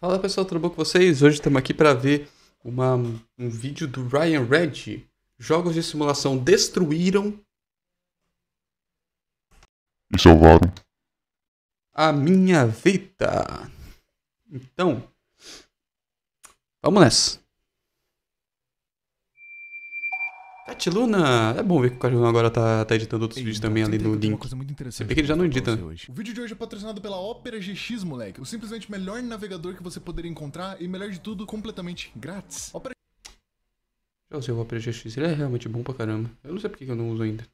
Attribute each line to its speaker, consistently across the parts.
Speaker 1: Fala pessoal, tudo bom com vocês? Hoje estamos aqui para ver uma, um vídeo do Ryan Red. Jogos de simulação destruíram
Speaker 2: e salvaram
Speaker 1: a minha vida. Então, vamos nessa. Cat Luna, é bom ver que o Cat agora tá, tá editando outros Ei, vídeos também ali no link. Uma coisa muito interessante. que ele já não edita. O
Speaker 2: vídeo de hoje é patrocinado pela Opera GX, moleque. O simplesmente melhor navegador que você poderia encontrar e melhor de tudo, completamente grátis. Opera...
Speaker 1: Já usei o Opera GX, ele é realmente bom pra caramba. Eu não sei porque que eu não uso ainda.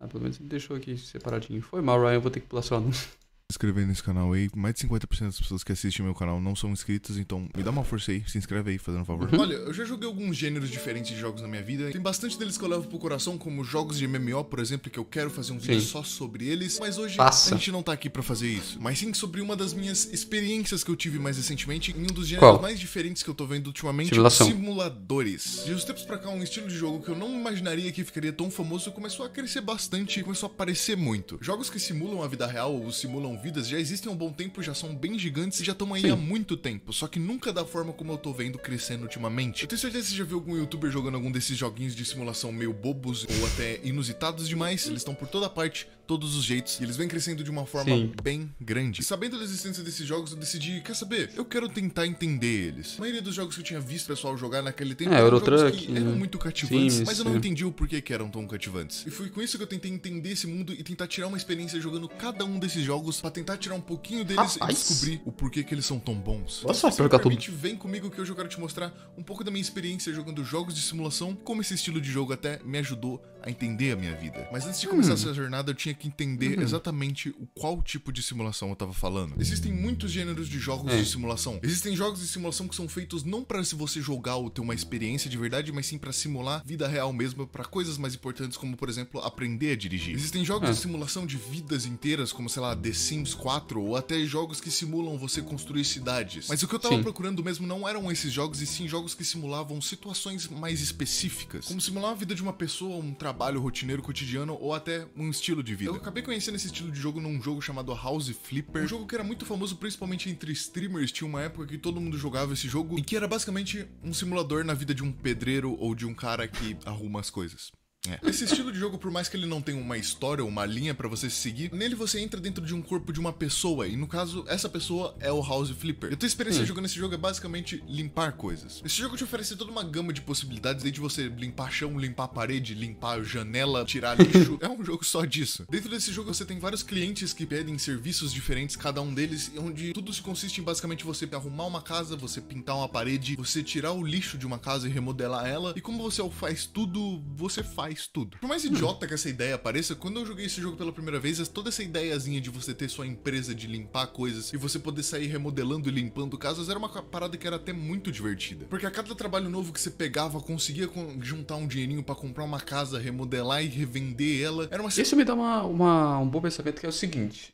Speaker 1: Ah, pelo menos ele deixou aqui separadinho. Foi mal, Ryan, vou ter que pular seu anúncio
Speaker 2: inscrever nesse canal aí. Mais de 50% das pessoas que assistem meu canal não são inscritas, então me dá uma força aí, se inscreve aí, fazendo um favor. Uhum. Olha, eu já joguei alguns gêneros diferentes de jogos na minha vida. Tem bastante deles que eu levo pro coração, como jogos de MMO, por exemplo, que eu quero fazer um vídeo sim. só sobre eles. Mas hoje Passa. a gente não tá aqui pra fazer isso. Mas sim sobre uma das minhas experiências que eu tive mais recentemente em um dos gêneros Qual? mais diferentes que eu tô vendo ultimamente, Simulação. simuladores. De uns tempos pra cá, um estilo de jogo que eu não imaginaria que ficaria tão famoso começou a crescer bastante, começou a aparecer muito. Jogos que simulam a vida real ou simulam vidas já existem há um bom tempo, já são bem gigantes e já estão aí Sim. há muito tempo, só que nunca da forma como eu tô vendo crescendo ultimamente. Eu tenho certeza que você já viu algum youtuber jogando algum desses joguinhos de simulação meio bobos ou até inusitados demais, eles estão por toda parte, todos os jeitos. E eles vêm crescendo de uma forma Sim. bem grande. E sabendo da existência desses jogos, eu decidi, quer saber? Eu quero tentar entender eles. A maioria dos jogos que eu tinha visto pessoal jogar naquele tempo é, eram que eram né? muito cativantes, Sim, mas eu não entendi o porquê que eram tão cativantes. E foi com isso que eu tentei entender esse mundo e tentar tirar uma experiência jogando cada um desses jogos para tentar tirar um pouquinho deles Rapaz. e descobrir o porquê que eles são tão bons. Nossa, então, jogar tudo. vem comigo que hoje eu quero te mostrar um pouco da minha experiência jogando jogos de simulação, como esse estilo de jogo até me ajudou a entender a minha vida. Mas antes de começar hum. essa jornada, eu tinha tinha que entender uhum. exatamente o qual tipo de simulação eu tava falando. Existem muitos gêneros de jogos é. de simulação. Existem jogos de simulação que são feitos não para se você jogar ou ter uma experiência de verdade, mas sim para simular vida real mesmo, para coisas mais importantes como, por exemplo, aprender a dirigir. Existem jogos é. de simulação de vidas inteiras, como, sei lá, The Sims 4 ou até jogos que simulam você construir cidades. Mas o que eu tava sim. procurando mesmo não eram esses jogos, e sim jogos que simulavam situações mais específicas, como simular a vida de uma pessoa, um trabalho rotineiro cotidiano ou até um estilo de vida vida. Eu acabei conhecendo esse estilo de jogo num jogo chamado House Flipper, um jogo que era muito famoso principalmente entre streamers, tinha uma época que todo mundo jogava esse jogo e que era basicamente um simulador na vida de um pedreiro ou de um cara que arruma as coisas. É. Esse estilo de jogo, por mais que ele não tenha uma história, uma linha para você seguir, nele você entra dentro de um corpo de uma pessoa, e no caso, essa pessoa é o House Flipper. E a tua experiência hum. jogando esse jogo é basicamente limpar coisas. Esse jogo te oferece toda uma gama de possibilidades, desde você limpar chão, limpar parede, limpar janela, tirar lixo. é um jogo só disso. Dentro desse jogo você tem vários clientes que pedem serviços diferentes, cada um deles, onde tudo se consiste em basicamente você arrumar uma casa, você pintar uma parede, você tirar o lixo de uma casa e remodelar ela. E como você faz tudo, você faz faz tudo. Por mais idiota que essa ideia pareça, quando eu joguei esse jogo pela primeira vez, é toda essa ideiazinha de você ter sua empresa de limpar coisas e você poder sair remodelando e limpando casas era uma parada que era até muito divertida. Porque a cada trabalho novo que você pegava, conseguia juntar um dinheirinho para comprar uma casa, remodelar e revender ela. Era uma... Isso
Speaker 1: me dá uma, uma, um bom pensamento que é o seguinte.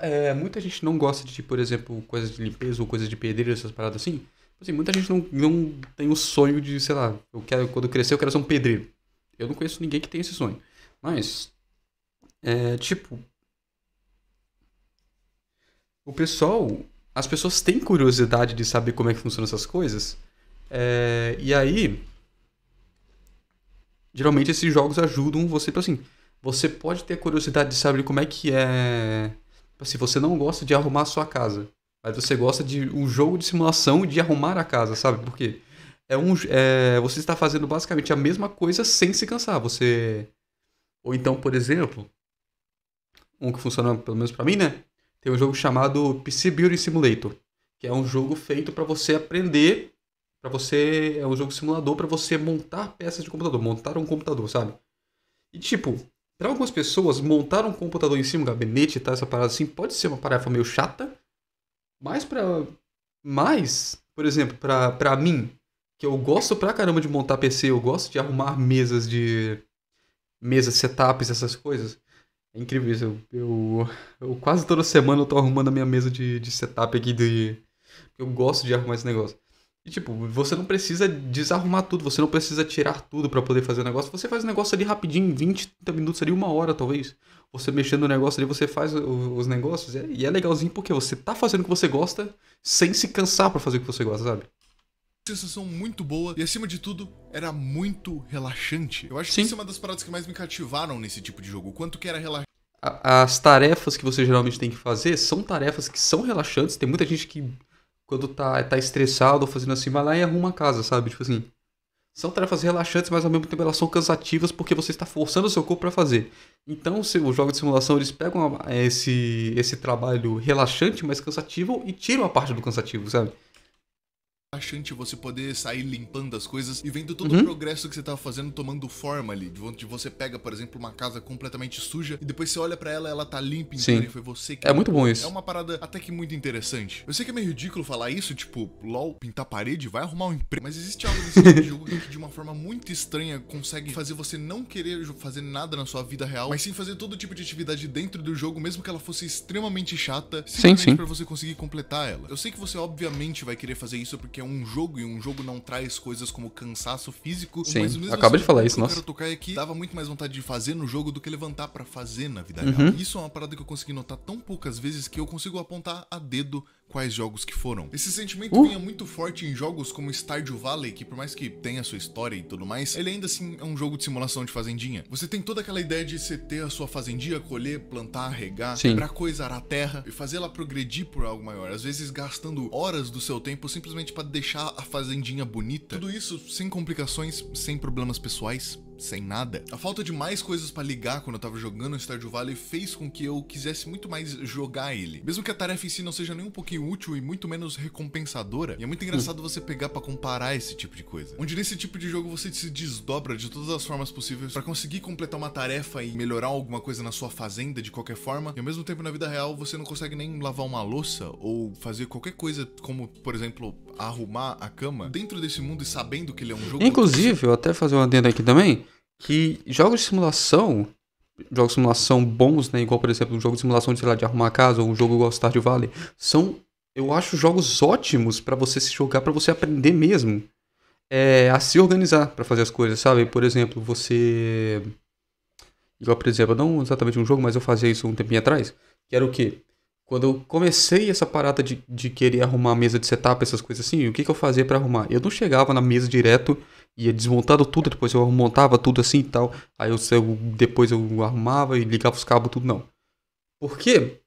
Speaker 1: É, muita gente não gosta de, por exemplo, coisas de limpeza ou coisas de pedreiro, essas paradas assim. Assim, muita gente não, não tem o sonho de, sei lá, eu quero, quando crescer eu quero ser um pedreiro. Eu não conheço ninguém que tenha esse sonho. Mas, é, tipo. O pessoal. As pessoas têm curiosidade de saber como é que funcionam essas coisas. É, e aí. Geralmente esses jogos ajudam você, tipo assim. Você pode ter curiosidade de saber como é que é. Tipo assim, você não gosta de arrumar a sua casa. Mas você gosta de um jogo de simulação de arrumar a casa, sabe? Por quê? é um, é, você está fazendo basicamente a mesma coisa sem se cansar. Você. Ou então, por exemplo, um que funciona pelo menos para mim, né? Tem um jogo chamado PC Building Simulator, que é um jogo feito para você aprender, para você é um jogo simulador para você montar peças de computador, montar um computador, sabe? E tipo, para algumas pessoas montar um computador em cima, um gabinete, tá essa parada assim, pode ser uma tarefa meio chata, mas para mais, por exemplo, para mim, que eu gosto pra caramba de montar PC, eu gosto de arrumar mesas de. mesas, setups, essas coisas. É incrível isso. Eu, eu, eu quase toda semana eu tô arrumando a minha mesa de, de setup aqui de. Eu gosto de arrumar esse negócio. E tipo, você não precisa desarrumar tudo, você não precisa tirar tudo para poder fazer o negócio. Você faz o negócio ali rapidinho, 20, 30 minutos ali, uma hora talvez. Você mexendo no negócio ali, você faz os negócios. É, e é legalzinho porque você tá fazendo o que você gosta sem se cansar para fazer o que você gosta, sabe?
Speaker 2: sensação muito boa e, acima de tudo, era muito relaxante. Eu acho Sim. que isso é uma das paradas que mais me cativaram nesse tipo de jogo. O quanto que era relaxante.
Speaker 1: As tarefas que você geralmente tem que fazer são tarefas que são relaxantes. Tem muita gente que, quando tá, tá estressado ou fazendo assim, vai lá e arruma a casa, sabe? Tipo assim. São tarefas relaxantes, mas ao mesmo tempo elas são cansativas porque você está forçando o seu corpo para fazer. Então, os jogos de simulação eles pegam é, esse, esse trabalho relaxante, mas cansativo e tiram a parte do cansativo, sabe?
Speaker 2: relaxante você poder sair limpando as coisas e vendo todo uhum. o progresso que você tava fazendo tomando forma ali. De você pega, por exemplo, uma casa completamente suja e depois você olha para ela, ela tá limpa inteira então, Sim. foi você que. É muito bom isso. É uma parada até que muito interessante. Eu sei que é meio ridículo falar isso, tipo, LOL, pintar parede, vai arrumar um emprego. Mas existe algo nesse tipo jogo que de uma forma muito estranha consegue fazer você não querer fazer nada na sua vida real, mas sim fazer todo tipo de atividade dentro do jogo, mesmo que ela fosse extremamente chata, simplesmente sim, sim. pra você conseguir completar ela. Eu sei que você obviamente vai querer fazer isso porque é um jogo e um jogo não traz coisas como cansaço físico. Sim, mas mesmo acabei assim, de falar isso, que nossa. Eu quero tocar aqui é dava muito mais vontade de fazer no jogo do que levantar para fazer na vida uhum. real. Isso é uma parada que eu consegui notar tão poucas vezes que eu consigo apontar a dedo quais jogos que foram. Esse sentimento uh. vinha muito forte em jogos como Stardew Valley, que por mais que tenha sua história e tudo mais, ele ainda assim é um jogo de simulação de fazendinha. Você tem toda aquela ideia de você ter a sua fazendinha, colher, plantar, regar, para coisar arar a terra e fazer ela progredir por algo maior. Às vezes gastando horas do seu tempo simplesmente para deixar a fazendinha bonita. Tudo isso sem complicações, sem problemas pessoais sem nada. A falta de mais coisas para ligar quando eu tava jogando o Stardew Valley fez com que eu quisesse muito mais jogar ele. Mesmo que a tarefa em si não seja nem um pouquinho útil e muito menos recompensadora, e é muito engraçado você pegar para comparar esse tipo de coisa. Onde nesse tipo de jogo você se desdobra de todas as formas possíveis para conseguir completar uma tarefa e melhorar alguma coisa na sua fazenda de qualquer forma, e ao mesmo tempo na vida real você não consegue nem lavar uma louça ou fazer qualquer coisa como, por exemplo, arrumar a cama dentro desse mundo e sabendo que ele é um jogo.
Speaker 1: Inclusive, eu até fazer uma adendo aqui também que jogos de simulação, jogos de simulação bons, né, igual por exemplo um jogo de simulação de, sei lá, de arrumar casa ou um jogo igual Stardew Valley, são, eu acho, jogos ótimos para você se jogar, para você aprender mesmo é, a se organizar para fazer as coisas, sabe? Por exemplo, você. Igual, por exemplo, não exatamente um jogo, mas eu fazia isso um tempinho atrás, que era o quê? Quando eu comecei essa parada de, de querer arrumar a mesa de setup, essas coisas assim, o que, que eu fazia para arrumar? Eu não chegava na mesa direto ia desmontando tudo, depois eu montava tudo assim e tal. Aí eu, eu depois eu arrumava e ligava os cabos, tudo não. Por quê?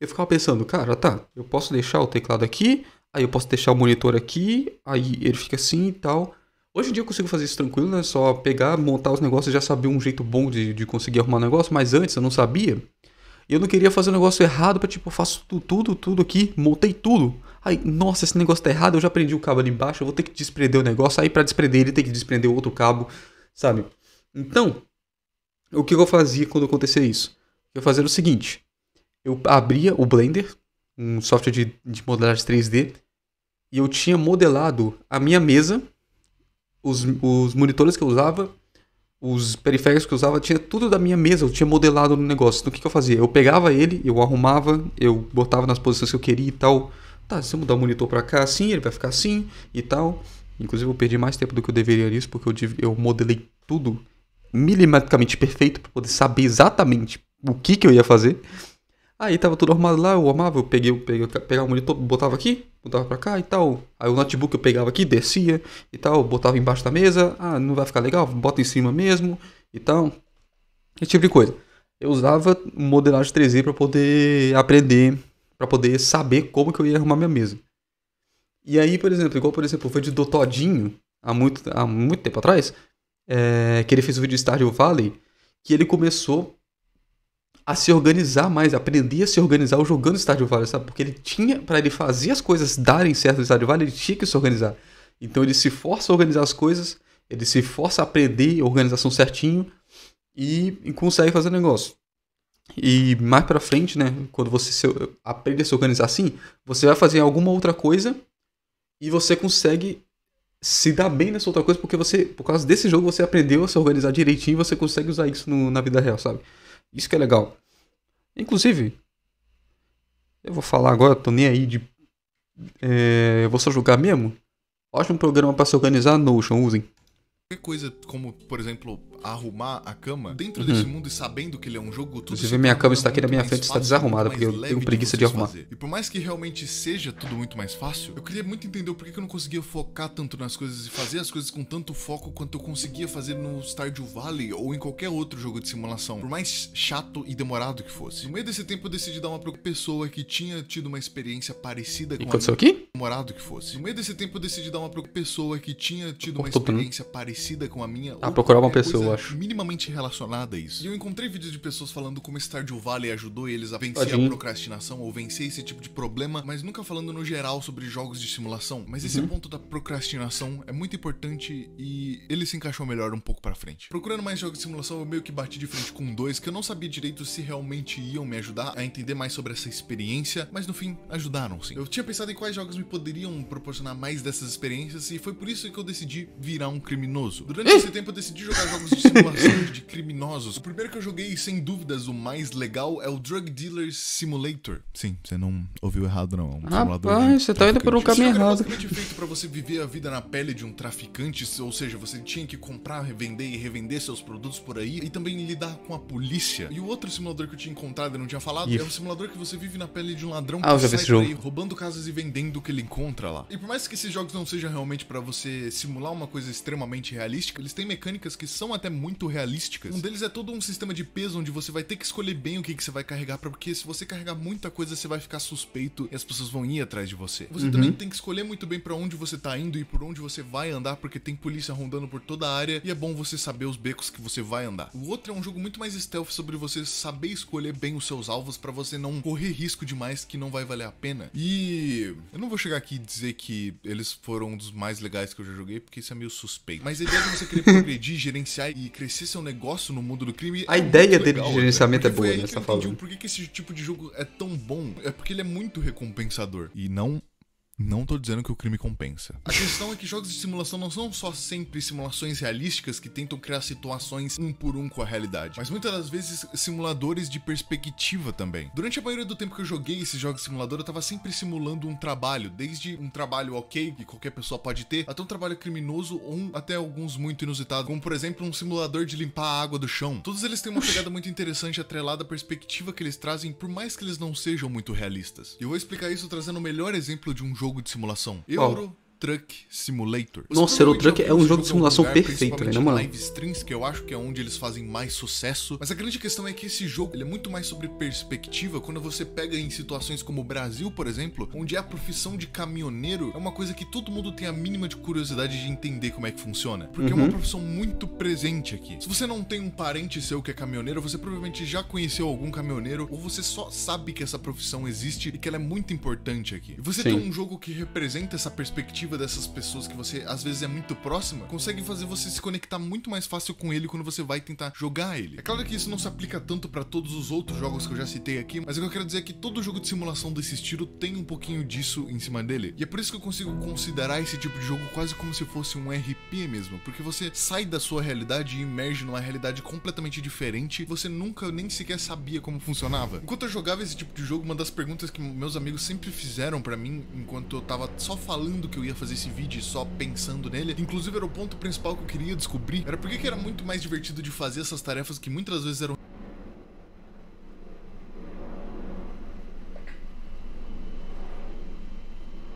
Speaker 1: Eu ficava pensando, cara, tá, eu posso deixar o teclado aqui, aí eu posso deixar o monitor aqui, aí ele fica assim e tal. Hoje em dia eu consigo fazer isso tranquilo, né? Só pegar, montar os negócios e já saber um jeito bom de, de conseguir arrumar o negócio, mas antes eu não sabia. Eu não queria fazer um negócio errado para tipo, eu faço tudo, tudo, tudo aqui, montei tudo. Aí, nossa, esse negócio tá errado, eu já prendi o cabo ali embaixo, eu vou ter que desprender o negócio. Aí para desprender ele tem que desprender outro cabo, sabe? Então, o que eu fazia quando acontecia isso? Eu fazia o seguinte, eu abria o Blender, um software de, de modelagem 3D, e eu tinha modelado a minha mesa, os, os monitores que eu usava os periféricos que eu usava tinha tudo da minha mesa, eu tinha modelado no negócio. Então o que, que eu fazia? Eu pegava ele, eu arrumava, eu botava nas posições que eu queria e tal. Tá, se eu mudar o monitor para cá assim, ele vai ficar assim e tal. Inclusive eu perdi mais tempo do que eu deveria nisso, porque eu, eu modelei tudo milimetricamente perfeito para poder saber exatamente o que, que eu ia fazer. Aí tava tudo arrumado lá, eu amava eu peguei, eu peguei, eu pegava o monitor, botava aqui, botava pra cá e tal. Aí o notebook eu pegava aqui, descia e tal, botava embaixo da mesa. Ah, não vai ficar legal, bota em cima mesmo e tal. Esse tipo de coisa. Eu usava modelagem 3D para poder aprender, para poder saber como que eu ia arrumar minha mesa. E aí, por exemplo, igual por exemplo, o vídeo do Todinho, há muito, há muito tempo atrás, é, que ele fez o vídeo de Stardew Valley, que ele começou a se organizar mais, aprender a se organizar jogando Stardew Valley, sabe? Porque ele tinha, para ele fazer as coisas darem certo no Stardew Valley, ele tinha que se organizar. Então ele se força a organizar as coisas, ele se força a aprender a organização certinho e, e consegue fazer negócio. E mais para frente, né, quando você se, aprende a se organizar assim, você vai fazer alguma outra coisa e você consegue se dar bem nessa outra coisa porque você, por causa desse jogo, você aprendeu a se organizar direitinho e você consegue usar isso no, na vida real, sabe? Isso que é legal. Inclusive, eu vou falar agora, tô nem aí de. É, eu vou só julgar mesmo. Ótimo programa para se organizar, Notion, usem
Speaker 2: qualquer coisa, como, por exemplo, arrumar a cama, dentro uhum. desse mundo e sabendo que ele é um jogo, tudo Inclusive, minha é cama está aqui na minha frente está desarrumada, porque eu tenho preguiça de, de arrumar. Fazer. E por mais que realmente seja tudo muito mais fácil, eu queria muito entender por que eu não conseguia focar tanto nas coisas e fazer as coisas com tanto foco quanto eu conseguia fazer no Stardew Valley ou em qualquer outro jogo de simulação, por mais chato e demorado que fosse. No meio desse tempo, eu decidi dar uma pessoa que tinha tido uma experiência parecida com e aconteceu aqui? demorado que fosse. No meio desse tempo, eu decidi dar uma pessoa que tinha tido uma experiência parecida parecida com a minha. Ah, procurar uma pessoa, eu acho. Minimamente relacionada a isso. E eu encontrei vídeos de pessoas falando como Stardew Valley ajudou eles a vencer Tadinho. a procrastinação ou vencer esse tipo de problema, mas nunca falando no geral sobre jogos de simulação. Mas uhum. esse ponto da procrastinação é muito importante e ele se encaixou melhor um pouco para frente. Procurando mais jogos de simulação, eu meio que bati de frente com dois que eu não sabia direito se realmente iam me ajudar a entender mais sobre essa experiência, mas no fim ajudaram sim. Eu tinha pensado em quais jogos me poderiam proporcionar mais dessas experiências e foi por isso que eu decidi virar um criminoso. Durante esse tempo eu decidi jogar jogos de simulação de criminosos. O primeiro que eu joguei, sem dúvidas, o mais legal é o Drug Dealer Simulator. Sim, você não ouviu errado não, é um simulador. Ah, você tá indo por um caminho é errado. Era basicamente feito para você viver a vida na pele de um traficante, ou seja, você tinha que comprar, revender e revender seus produtos por aí e também lidar com a polícia. E o outro simulador que eu tinha encontrado e não tinha falado é um simulador que você vive na pele de um ladrão ah, que sai por aí roubando casas e vendendo o que ele encontra lá. E por mais que esses jogos não sejam realmente para você simular uma coisa extremamente real, realística, eles têm mecânicas que são até muito realísticas. Um deles é todo um sistema de peso onde você vai ter que escolher bem o que, que você vai carregar, porque se você carregar muita coisa, você vai ficar suspeito e as pessoas vão ir atrás de você. Você uhum. também tem que escolher muito bem para onde você tá indo e por onde você vai andar, porque tem polícia rondando por toda a área e é bom você saber os becos que você vai andar. O outro é um jogo muito mais stealth sobre você saber escolher bem os seus alvos para você não correr risco demais que não vai valer a pena. E eu não vou chegar aqui e dizer que eles foram um dos mais legais que eu já joguei, porque isso é meio suspeito. Mas a ideia de você querer progredir, gerenciar e crescer seu negócio no mundo do crime. É a né? é ideia dele legal, de gerenciamento é boa, né? Você tá falando. Por que esse tipo de jogo é tão bom? É porque ele é muito recompensador. E não não tô dizendo que o crime compensa. A questão é que jogos de simulação não são só sempre simulações realísticas que tentam criar situações um por um com a realidade, mas muitas das vezes simuladores de perspectiva também. Durante a maioria do tempo que eu joguei esses jogos de simulador, eu tava sempre simulando um trabalho, desde um trabalho ok, que qualquer pessoa pode ter, até um trabalho criminoso ou um, até alguns muito inusitados, como por exemplo um simulador de limpar a água do chão. Todos eles têm uma pegada muito interessante atrelada à perspectiva que eles trazem, por mais que eles não sejam muito realistas. E eu vou explicar isso trazendo o melhor exemplo de um jogo jogo de simulação. Euro, Truck Simulator. Nossa, Euro Truck é um jogo de simulação lugar, perfeito, né, mano? Live streams, que eu acho que é onde eles fazem mais sucesso. Mas a grande questão é que esse jogo ele é muito mais sobre perspectiva quando você pega em situações como o Brasil, por exemplo, onde a profissão de caminhoneiro é uma coisa que todo mundo tem a mínima de curiosidade de entender como é que funciona. Porque uhum. é uma uhum. profissão muito presente aqui. Se você não tem um parente seu que é caminhoneiro, você provavelmente já conheceu algum caminhoneiro ou você só sabe que essa profissão existe e que ela é muito importante aqui. E você Sim. tem um jogo que representa essa perspectiva dessas pessoas que você às vezes é muito próxima, consegue fazer você se conectar muito mais fácil com ele quando você vai tentar jogar ele. É claro que isso não se aplica tanto para todos os outros jogos que eu já citei aqui, mas o que eu quero dizer é que todo jogo de simulação desse estilo tem um pouquinho disso em cima dele. E é por isso que eu consigo considerar esse tipo de jogo quase como se fosse um RP mesmo, porque você sai da sua realidade e emerge numa realidade completamente diferente, você nunca nem sequer sabia como funcionava. Enquanto eu jogava esse tipo de jogo, uma das perguntas que meus amigos sempre fizeram para mim enquanto eu tava só falando que eu ia fazer esse vídeo só pensando nele. Inclusive era o ponto principal que eu queria descobrir, era porque que era muito mais divertido de fazer essas tarefas que muitas vezes eram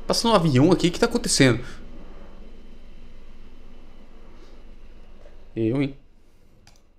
Speaker 1: Passando um avião aqui, o que tá acontecendo? Eu, hein?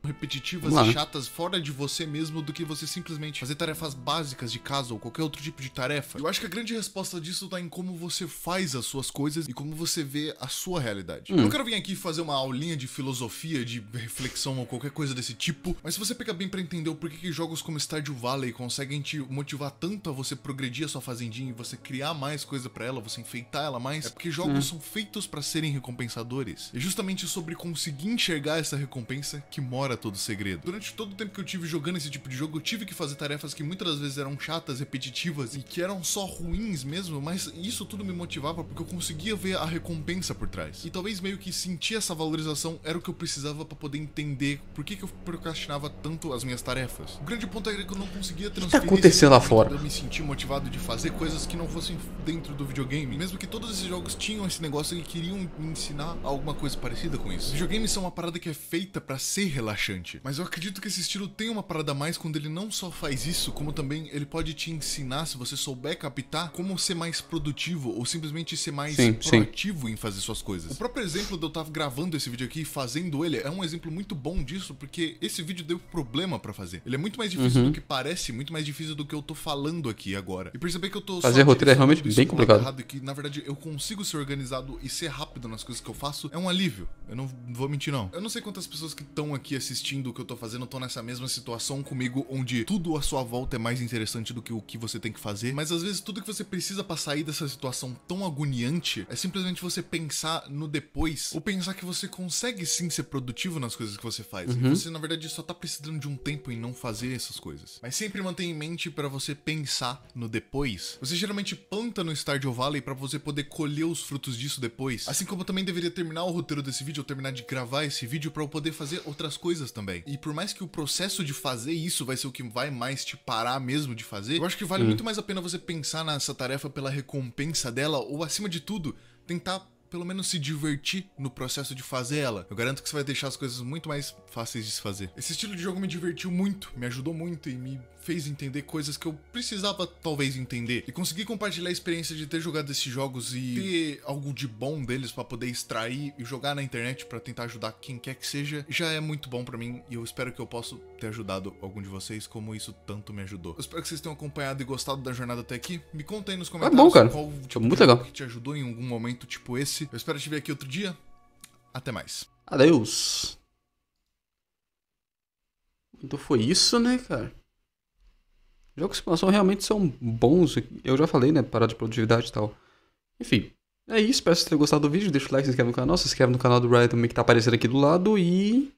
Speaker 2: repetitivas e chatas fora de você mesmo do que você simplesmente fazer tarefas básicas de casa ou qualquer outro tipo de tarefa. Eu acho que a grande resposta disso tá em como você faz as suas coisas e como você vê a sua realidade. Hum. Eu não quero vir aqui fazer uma aulinha de filosofia, de reflexão ou qualquer coisa desse tipo, mas se você pegar bem para entender o porquê que jogos como Stardew Valley conseguem te motivar tanto a você progredir a sua fazendinha e você criar mais coisa para ela, você enfeitar ela mais, é porque jogos hum. são feitos para serem recompensadores. É justamente sobre conseguir enxergar essa recompensa que mora todo segredo. Durante todo o tempo que eu tive jogando esse tipo de jogo, eu tive que fazer tarefas que muitas das vezes eram chatas, repetitivas e que eram só ruins mesmo, mas isso tudo me motivava porque eu conseguia ver a recompensa por trás. E talvez meio que sentir essa valorização era o que eu precisava para poder entender por que, que eu procrastinava tanto as minhas tarefas. O grande ponto é que eu não conseguia transferir.
Speaker 1: O que tá acontecendo lá fora?
Speaker 2: Eu me senti motivado de fazer coisas que não fossem dentro do videogame, mesmo que todos esses jogos tinham esse negócio e queriam me ensinar alguma coisa parecida com isso. Videogames são uma parada que é feita para ser relaxada relaxante. Mas eu acredito que esse estilo tem uma parada mais quando ele não só faz isso, como também ele pode te ensinar, se você souber captar, como ser mais produtivo ou simplesmente ser mais sim, proativo sim. em fazer suas coisas. O próprio exemplo de eu estar gravando esse vídeo aqui e fazendo ele é um exemplo muito bom disso, porque esse vídeo deu problema para fazer. Ele é muito mais difícil uhum. do que parece, muito mais difícil do que eu tô falando aqui agora. E perceber que eu tô. Fazer roteiro é realmente bem complicado. Errado, e que, na verdade, eu consigo ser organizado e ser rápido nas coisas que eu faço é um alívio. Eu não vou mentir, não. Eu não sei quantas pessoas que estão aqui assistindo assistindo o que eu tô fazendo estão nessa mesma situação comigo, onde tudo à sua volta é mais interessante do que o que você tem que fazer, mas às vezes tudo que você precisa para sair dessa situação tão agoniante é simplesmente você pensar no depois, ou pensar que você consegue sim ser produtivo nas coisas que você faz. Uhum. Você, na verdade, só tá precisando de um tempo em não fazer essas coisas. Mas sempre mantenha em mente para você pensar no depois. Você geralmente planta no Stardew Valley para você poder colher os frutos disso depois. Assim como eu também deveria terminar o roteiro desse vídeo, ou terminar de gravar esse vídeo para eu poder fazer outras coisas coisas também. E por mais que o processo de fazer isso vai ser o que vai mais te parar mesmo de fazer, eu acho que vale uhum. muito mais a pena você pensar nessa tarefa pela recompensa dela, ou acima de tudo, tentar pelo menos se divertir no processo de fazer ela. Eu garanto que você vai deixar as coisas muito mais fáceis de se fazer. Esse estilo de jogo me divertiu muito, me ajudou muito e me fez entender coisas que eu precisava talvez entender. E consegui compartilhar a experiência de ter jogado esses jogos e ter algo de bom deles para poder extrair e jogar na internet para tentar ajudar quem quer que seja, já é muito bom para mim e eu espero que eu possa ter ajudado algum de vocês como isso tanto me ajudou. Eu espero que vocês tenham acompanhado e gostado da jornada até aqui. Me conta aí nos comentários é bom, cara. qual tipo, muito legal. que te ajudou em algum momento tipo esse. Eu espero
Speaker 1: te ver aqui outro dia. Até mais. Adeus. Então foi isso, né, cara? Jogos de simulação realmente são bons. Eu já falei, né? Parar de produtividade e tal. Enfim, é isso. Espero que vocês tenham gostado do vídeo. Deixa o like, se inscreve no canal. Se inscreve no canal do Ryan também que tá aparecendo aqui do lado. E.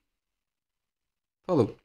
Speaker 1: Falou.